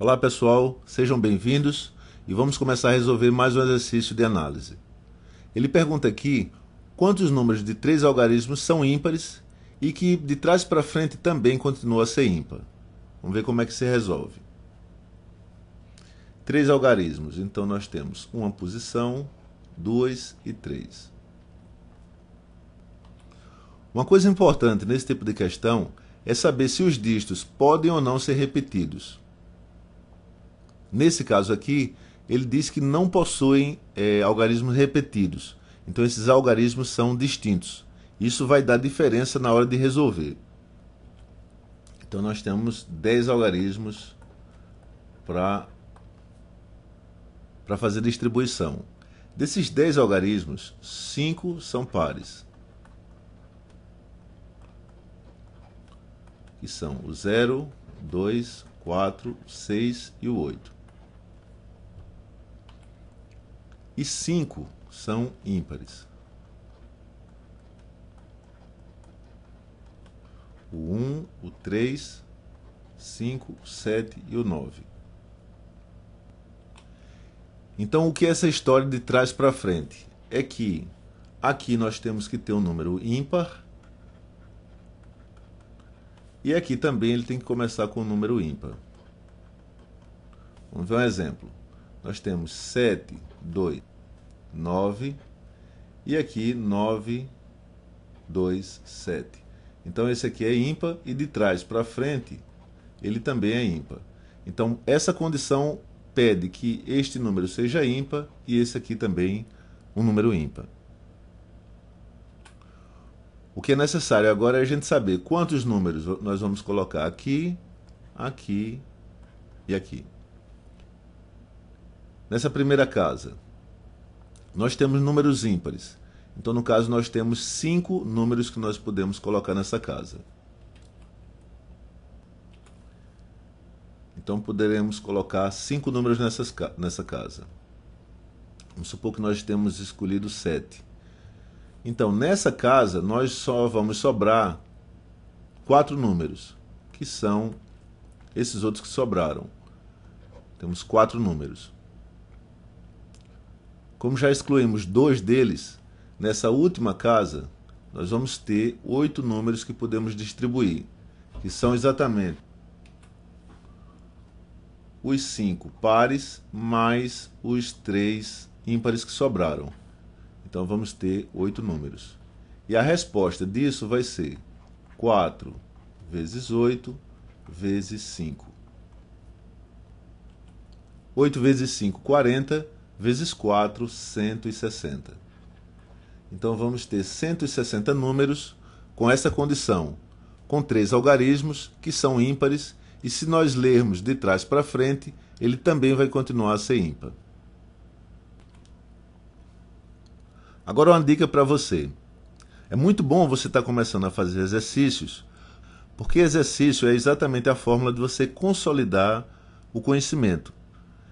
Olá pessoal, sejam bem-vindos e vamos começar a resolver mais um exercício de análise. Ele pergunta aqui quantos números de três algarismos são ímpares e que de trás para frente também continua a ser ímpar. Vamos ver como é que se resolve. Três algarismos, então nós temos uma posição, duas e três. Uma coisa importante nesse tipo de questão é saber se os dígitos podem ou não ser repetidos. Nesse caso aqui, ele diz que não possuem é, algarismos repetidos. Então, esses algarismos são distintos. Isso vai dar diferença na hora de resolver. Então, nós temos 10 algarismos para fazer distribuição. Desses 10 algarismos, 5 são pares. Que são o 0, 2, 4, 6 e o 8. e 5 são ímpares. O 1, o 3, 5, 7 e o 9. Então, o que é essa história de trás para frente? É que aqui nós temos que ter um número ímpar. E aqui também ele tem que começar com um número ímpar. Vamos ver um exemplo. Nós temos 7, 2. 9 e aqui 9, 2, 7. Então esse aqui é ímpar e de trás para frente ele também é ímpar. Então essa condição pede que este número seja ímpar e esse aqui também um número ímpar. O que é necessário agora é a gente saber quantos números nós vamos colocar aqui, aqui e aqui. Nessa primeira casa, nós temos números ímpares. Então, no caso, nós temos cinco números que nós podemos colocar nessa casa. Então, poderemos colocar cinco números nessas, nessa casa. Vamos supor que nós temos escolhido sete. Então, nessa casa, nós só vamos sobrar quatro números, que são esses outros que sobraram. Temos quatro números. Como já excluímos dois deles, nessa última casa nós vamos ter oito números que podemos distribuir, que são exatamente os cinco pares mais os três ímpares que sobraram. Então vamos ter oito números. E a resposta disso vai ser 4 vezes 8 vezes 5. 8 vezes 5, 40 vezes 4, 160. Então vamos ter 160 números com essa condição, com três algarismos que são ímpares, e se nós lermos de trás para frente, ele também vai continuar a ser ímpar. Agora uma dica para você. É muito bom você estar tá começando a fazer exercícios, porque exercício é exatamente a fórmula de você consolidar o conhecimento.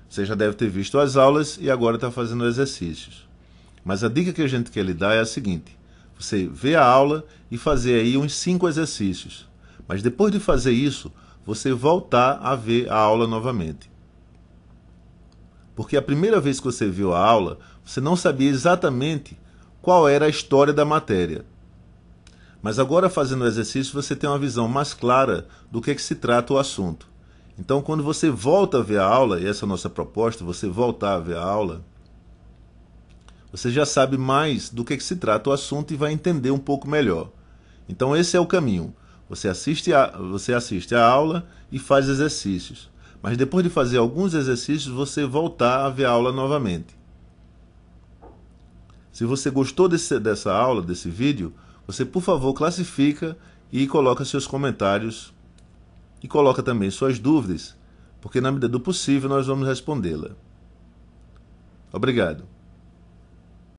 Você já deve ter visto as aulas e agora está fazendo exercícios. Mas a dica que a gente quer lhe dar é a seguinte: você vê a aula e fazer aí uns cinco exercícios. Mas depois de fazer isso, você voltar a ver a aula novamente. Porque a primeira vez que você viu a aula, você não sabia exatamente qual era a história da matéria. Mas agora, fazendo o exercício, você tem uma visão mais clara do que, é que se trata o assunto. Então, quando você volta a ver a aula, e essa é a nossa proposta, você voltar a ver a aula, você já sabe mais do que, que se trata o assunto e vai entender um pouco melhor. Então, esse é o caminho. Você assiste, a, você assiste a aula e faz exercícios. Mas depois de fazer alguns exercícios, você voltar a ver a aula novamente. Se você gostou desse, dessa aula, desse vídeo, você, por favor, classifica e coloca seus comentários e coloca também suas dúvidas, porque na medida do possível nós vamos respondê-la. Obrigado.